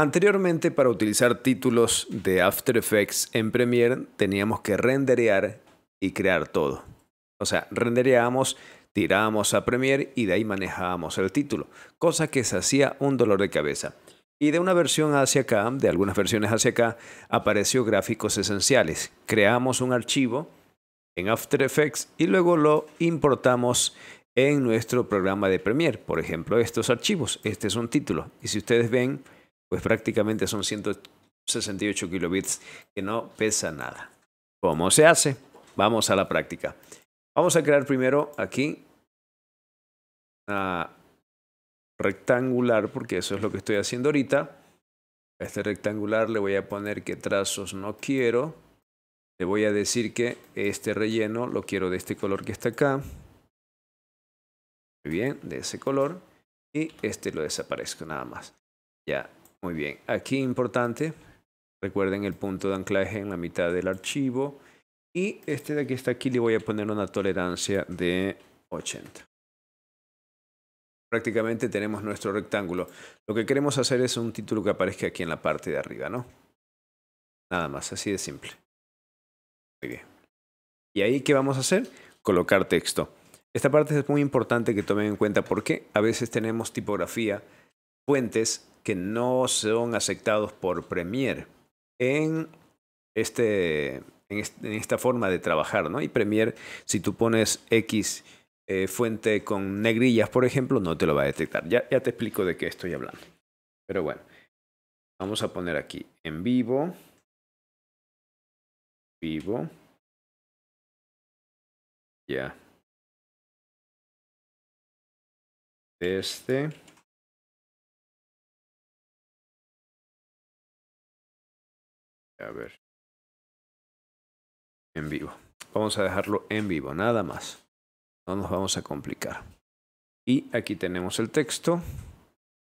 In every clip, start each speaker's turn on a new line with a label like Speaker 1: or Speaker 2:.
Speaker 1: Anteriormente, para utilizar títulos de After Effects en Premiere, teníamos que renderear y crear todo. O sea, rendereábamos, tirábamos a Premiere y de ahí manejábamos el título, cosa que se hacía un dolor de cabeza. Y de una versión hacia acá, de algunas versiones hacia acá, apareció gráficos esenciales. Creamos un archivo en After Effects y luego lo importamos en nuestro programa de Premiere. Por ejemplo, estos archivos. Este es un título. Y si ustedes ven, pues prácticamente son 168 kilobits que no pesa nada. ¿Cómo se hace? Vamos a la práctica. Vamos a crear primero aquí una rectangular, porque eso es lo que estoy haciendo ahorita. A este rectangular le voy a poner que trazos no quiero. Le voy a decir que este relleno lo quiero de este color que está acá. Muy bien, de ese color. Y este lo desaparezco nada más. Ya muy bien, aquí importante, recuerden el punto de anclaje en la mitad del archivo. Y este de aquí está aquí, le voy a poner una tolerancia de 80. Prácticamente tenemos nuestro rectángulo. Lo que queremos hacer es un título que aparezca aquí en la parte de arriba, ¿no? Nada más, así de simple. Muy bien. ¿Y ahí qué vamos a hacer? Colocar texto. Esta parte es muy importante que tomen en cuenta porque a veces tenemos tipografía, fuentes que no son aceptados por Premiere en, este, en, esta forma de trabajar, ¿no? Y Premiere, si tú pones X eh, fuente con negrillas, por ejemplo, no te lo va a detectar. Ya, ya te explico de qué estoy hablando. Pero bueno, vamos a poner aquí en vivo, vivo, ya. Este. A ver. En vivo. Vamos a dejarlo en vivo, nada más. No nos vamos a complicar. Y aquí tenemos el texto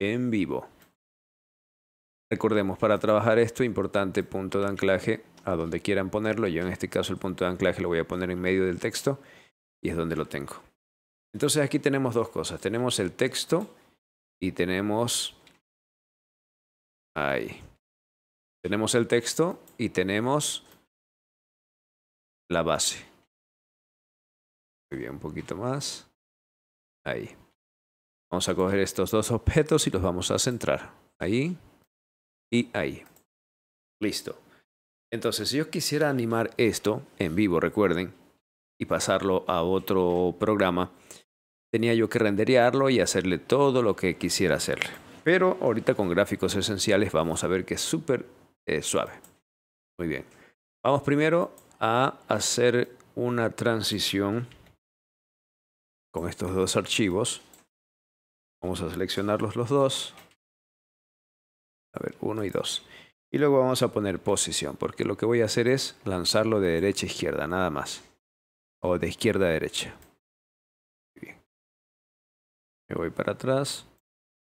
Speaker 1: en vivo. Recordemos, para trabajar esto, importante punto de anclaje a donde quieran ponerlo. Yo en este caso el punto de anclaje lo voy a poner en medio del texto y es donde lo tengo. Entonces aquí tenemos dos cosas. Tenemos el texto y tenemos... Ahí. Tenemos el texto y tenemos la base. Muy bien, un poquito más. Ahí. Vamos a coger estos dos objetos y los vamos a centrar. Ahí y ahí. Listo. Entonces, si yo quisiera animar esto en vivo, recuerden, y pasarlo a otro programa, tenía yo que renderearlo y hacerle todo lo que quisiera hacerle. Pero ahorita con gráficos esenciales vamos a ver que es súper eh, suave. Muy bien. Vamos primero a hacer una transición con estos dos archivos. Vamos a seleccionarlos los dos. A ver, uno y dos. Y luego vamos a poner posición, porque lo que voy a hacer es lanzarlo de derecha a izquierda, nada más. O de izquierda a derecha. Muy bien. Me voy para atrás.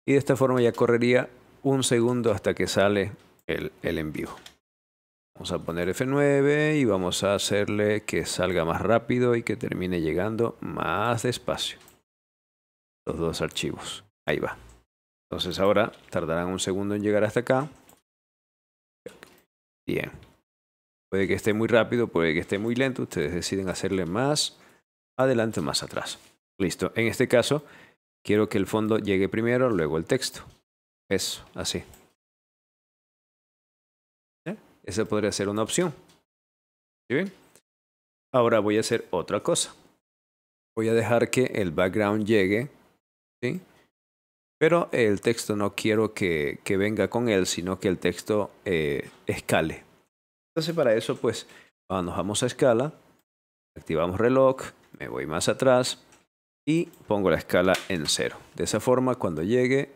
Speaker 1: Y de esta forma ya correría un segundo hasta que sale el, envío. Vamos a poner F9 y vamos a hacerle que salga más rápido y que termine llegando más despacio. Los dos archivos. Ahí va. Entonces ahora tardarán un segundo en llegar hasta acá. Bien. Puede que esté muy rápido, puede que esté muy lento. Ustedes deciden hacerle más adelante, más atrás. Listo. En este caso, quiero que el fondo llegue primero, luego el texto. Eso, así. Esa podría ser una opción. Ahora voy a hacer otra cosa. Voy a dejar que el background llegue. Pero el texto no quiero que, venga con él, sino que el texto eh, escale. Entonces para eso, pues, nos vamos a escala, activamos reloj, me voy más atrás y pongo la escala en cero. De esa forma, cuando llegue,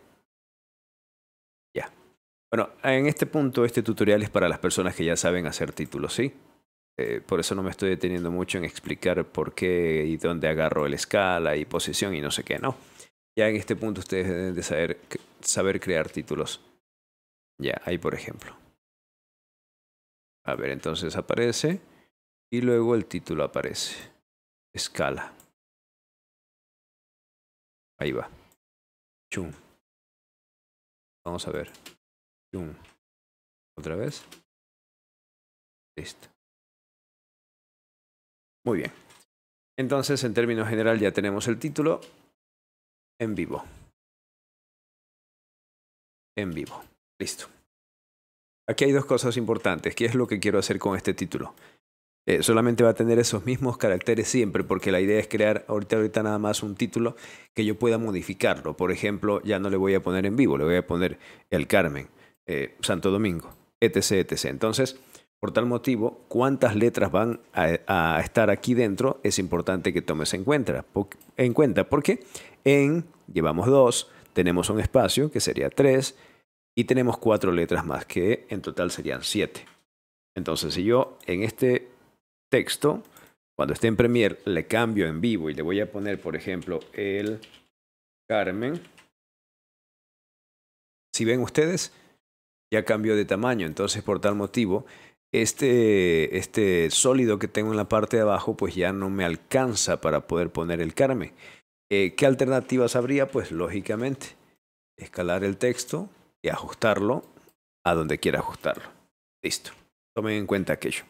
Speaker 1: bueno, en este punto este tutorial es para las personas que ya saben hacer títulos, ¿sí? Eh, por eso no me estoy deteniendo mucho en explicar por qué y dónde agarro el escala y posición y no sé qué, no. Ya en este punto ustedes deben de saber, saber crear títulos. Ya, ahí por ejemplo. A ver, entonces aparece y luego el título aparece. Escala. Ahí va. Chum. Vamos a ver. Otra vez. Listo. Muy bien. Entonces, en términos general, ya tenemos el título en vivo. En vivo. Listo. Aquí hay dos cosas importantes. ¿Qué es lo que quiero hacer con este título? Eh, solamente va a tener esos mismos caracteres siempre, porque la idea es crear ahorita, ahorita nada más un título que yo pueda modificarlo. Por ejemplo, ya no le voy a poner en vivo, le voy a poner el Carmen. Eh, Santo Domingo, etc., etc. Entonces, por tal motivo, cuántas letras van a, estar aquí dentro es importante que tomes en cuenta, en cuenta, porque en llevamos dos, tenemos un espacio que sería tres y tenemos cuatro letras más que en total serían siete. Entonces, si yo en este texto, cuando esté en Premiere, le cambio en vivo y le voy a poner, por ejemplo, el Carmen. Si ven ustedes, ya cambió de tamaño. Entonces, por tal motivo, este, este sólido que tengo en la parte de abajo, pues ya no me alcanza para poder poner el carme. Eh, ¿Qué alternativas habría? Pues lógicamente, escalar el texto y ajustarlo a donde quiera ajustarlo. Listo. Tomen en cuenta aquello.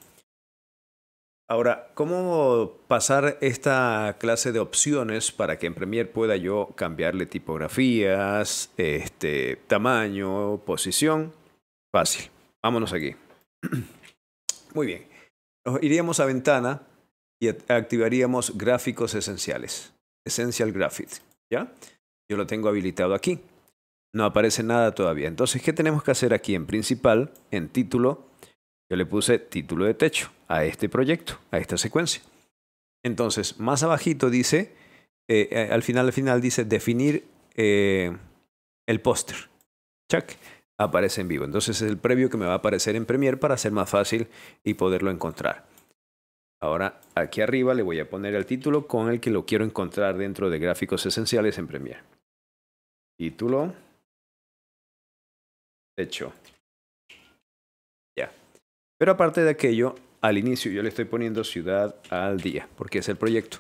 Speaker 1: Ahora, ¿cómo pasar esta clase de opciones para que en Premiere pueda yo cambiarle tipografías, este, tamaño, posición? Fácil. Vámonos aquí. Muy bien. iríamos a ventana y activaríamos gráficos esenciales. Essential Graphics. ¿Ya? Yo lo tengo habilitado aquí. No aparece nada todavía. Entonces, ¿qué tenemos que hacer aquí en principal, en título? Yo le puse título de techo a este proyecto, a esta secuencia. Entonces, más abajito dice, eh, eh, al final, al final dice definir eh, el póster. Check aparece en vivo. Entonces es el previo que me va a aparecer en Premiere para ser más fácil y poderlo encontrar. Ahora aquí arriba le voy a poner el título con el que lo quiero encontrar dentro de gráficos esenciales en Premiere. Título. Hecho. Ya. Pero aparte de aquello, al inicio yo le estoy poniendo ciudad al día, porque es el proyecto.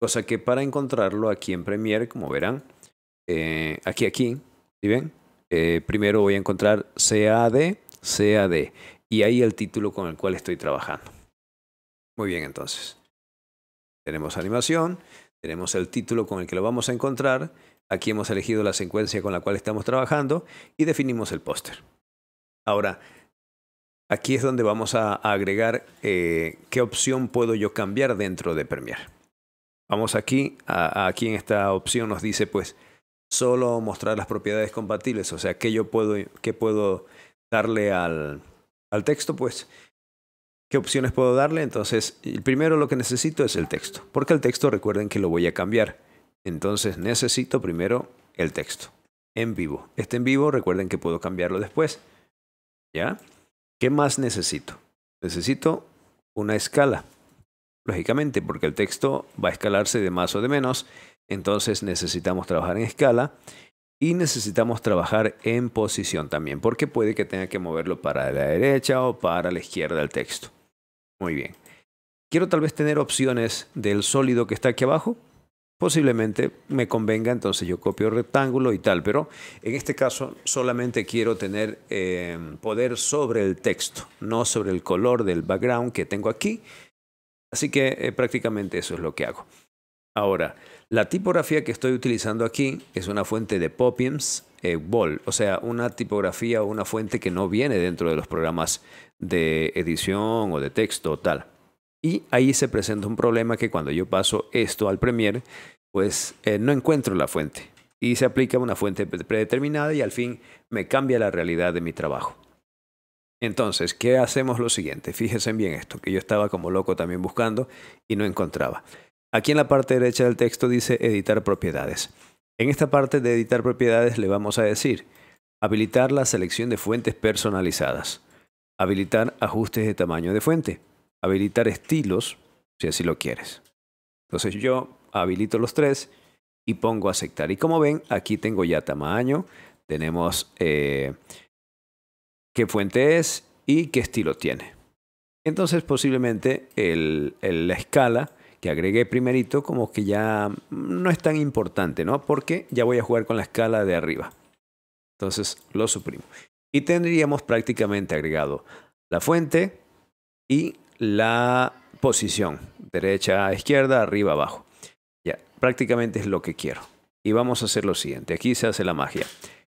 Speaker 1: Cosa que para encontrarlo aquí en Premiere, como verán, eh, aquí, aquí, ¿sí ven? Eh, primero voy a encontrar CAD, CAD y ahí el título con el cual estoy trabajando. Muy bien, entonces. Tenemos animación, tenemos el título con el que lo vamos a encontrar, aquí hemos elegido la secuencia con la cual estamos trabajando y definimos el póster. Ahora, aquí es donde vamos a agregar eh, qué opción puedo yo cambiar dentro de Premiere. Vamos aquí, aquí en esta opción nos dice pues solo mostrar las propiedades compatibles, o sea, qué yo puedo, qué puedo darle al, al texto, pues, qué opciones puedo darle. Entonces, el primero lo que necesito es el texto, porque el texto recuerden que lo voy a cambiar. Entonces, necesito primero el texto en vivo. Este en vivo, recuerden que puedo cambiarlo después. ¿Ya? ¿Qué más necesito? Necesito una escala, lógicamente, porque el texto va a escalarse de más o de menos. Entonces necesitamos trabajar en escala y necesitamos trabajar en posición también, porque puede que tenga que moverlo para la derecha o para la izquierda del texto. Muy bien. Quiero tal vez tener opciones del sólido que está aquí abajo. Posiblemente me convenga, entonces yo copio rectángulo y tal, pero en este caso solamente quiero tener eh, poder sobre el texto, no sobre el color del background que tengo aquí. Así que eh, prácticamente eso es lo que hago. Ahora, la tipografía que estoy utilizando aquí es una fuente de Poppins Ball, eh, o sea, una tipografía o una fuente que no viene dentro de los programas de edición o de texto o tal. Y ahí se presenta un problema que cuando yo paso esto al Premiere, pues eh, no encuentro la fuente. Y se aplica una fuente predeterminada y al fin me cambia la realidad de mi trabajo. Entonces, ¿qué hacemos lo siguiente? Fíjense bien esto, que yo estaba como loco también buscando y no encontraba. Aquí en la parte derecha del texto dice editar propiedades. En esta parte de editar propiedades le vamos a decir habilitar la selección de fuentes personalizadas, habilitar ajustes de tamaño de fuente, habilitar estilos si así lo quieres. Entonces yo habilito los tres y pongo aceptar. Y como ven, aquí tengo ya tamaño, tenemos eh, qué fuente es y qué estilo tiene. Entonces posiblemente la escala agregue agregué primerito como que ya no es tan importante, ¿no? Porque ya voy a jugar con la escala de arriba. Entonces lo suprimo. Y tendríamos prácticamente agregado la fuente y la posición, derecha izquierda, arriba abajo. Ya, prácticamente es lo que quiero. Y vamos a hacer lo siguiente, aquí se hace la magia.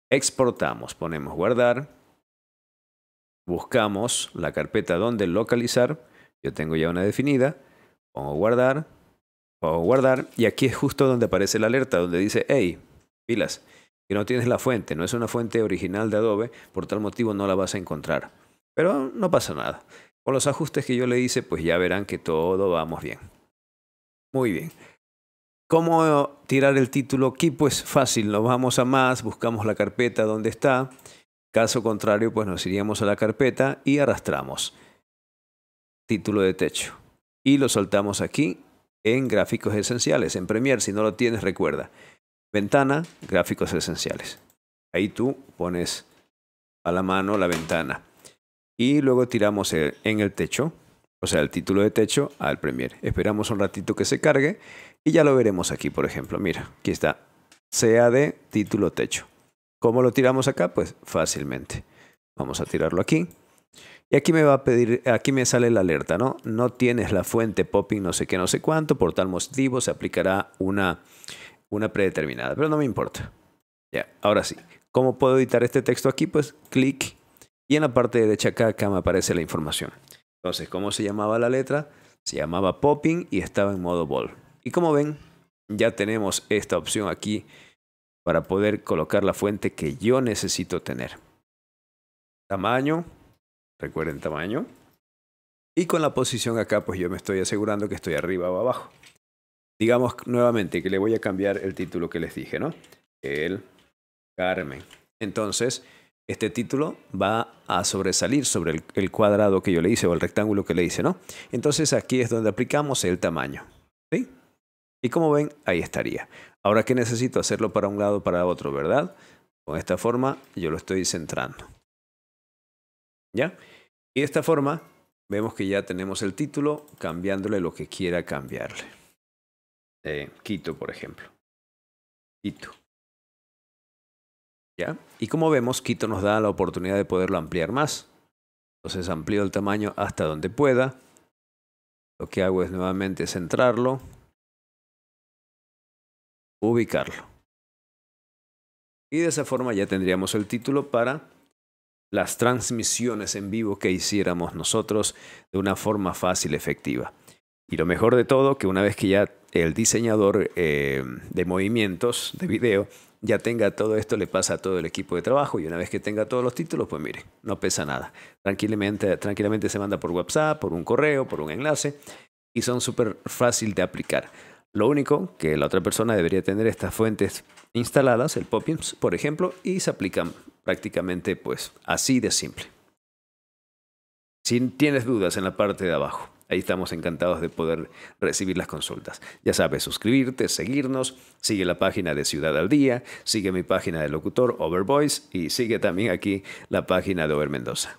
Speaker 1: Exportamos, ponemos guardar, buscamos la carpeta donde localizar, yo tengo ya una definida, pongo guardar, pongo guardar, y aquí es justo donde aparece la alerta, donde dice, hey, pilas, que no tienes la fuente, no es una fuente original de Adobe, por tal motivo no la vas a encontrar. Pero no pasa nada. Con los ajustes que yo le hice, pues ya verán que todo vamos bien. Muy bien. ¿Cómo tirar el título aquí? Pues fácil, nos vamos a más, buscamos la carpeta donde está. Caso contrario, pues nos iríamos a la carpeta y arrastramos. Título de techo y lo soltamos aquí en gráficos esenciales. En Premiere, si no lo tienes, recuerda, ventana, gráficos esenciales. Ahí tú pones a la mano la ventana. Y luego tiramos en el techo, o sea, el título de techo al Premiere. Esperamos un ratito que se cargue y ya lo veremos aquí, por ejemplo. Mira, aquí está, CAD título techo. ¿Cómo lo tiramos acá? Pues fácilmente. Vamos a tirarlo aquí. Y aquí me va a pedir, aquí me sale la alerta, ¿no? No tienes la fuente popping, no sé qué, no sé cuánto, por tal motivo se aplicará una, predeterminada, pero no me importa. Ya, ahora sí. ¿Cómo puedo editar este texto aquí? Pues clic y en la parte derecha acá, acá me aparece la información. Entonces, ¿cómo se llamaba la letra? Se llamaba popping y estaba en modo ball. Y como ven, ya tenemos esta opción aquí para poder colocar la fuente que yo necesito tener. Tamaño, recuerden tamaño. Y con la posición acá, pues yo me estoy asegurando que estoy arriba o abajo. Digamos nuevamente que le voy a cambiar el título que les dije, ¿no? El Carmen. Entonces, este título va a sobresalir sobre el, cuadrado que yo le hice o el rectángulo que le hice, ¿no? Entonces aquí es donde aplicamos el tamaño, ¿sí? Y como ven, ahí estaría. Ahora que necesito hacerlo para un lado, o para otro, ¿verdad? Con esta forma yo lo estoy centrando. ¿Ya? Y de esta forma vemos que ya tenemos el título cambiándole lo que quiera cambiarle. Eh, Quito, por ejemplo. Quito. ¿Ya? Y como vemos, Quito nos da la oportunidad de poderlo ampliar más. Entonces amplío el tamaño hasta donde pueda. Lo que hago es nuevamente centrarlo, ubicarlo. Y de esa forma ya tendríamos el título para las transmisiones en vivo que hiciéramos nosotros de una forma fácil, efectiva. Y lo mejor de todo, que una vez que ya el diseñador eh, de movimientos de video ya tenga todo esto, le pasa a todo el equipo de trabajo y una vez que tenga todos los títulos, pues mire, no pesa nada. Tranquilamente, tranquilamente se manda por WhatsApp, por un correo, por un enlace y son súper fácil de aplicar. Lo único que la otra persona debería tener estas fuentes instaladas, el PopIns, por ejemplo, y se aplican Prácticamente pues así de simple. Si tienes dudas en la parte de abajo, ahí estamos encantados de poder recibir las consultas. Ya sabes, suscribirte, seguirnos, sigue la página de Ciudad al Día, sigue mi página de locutor Overvoice y sigue también aquí la página de Over Mendoza.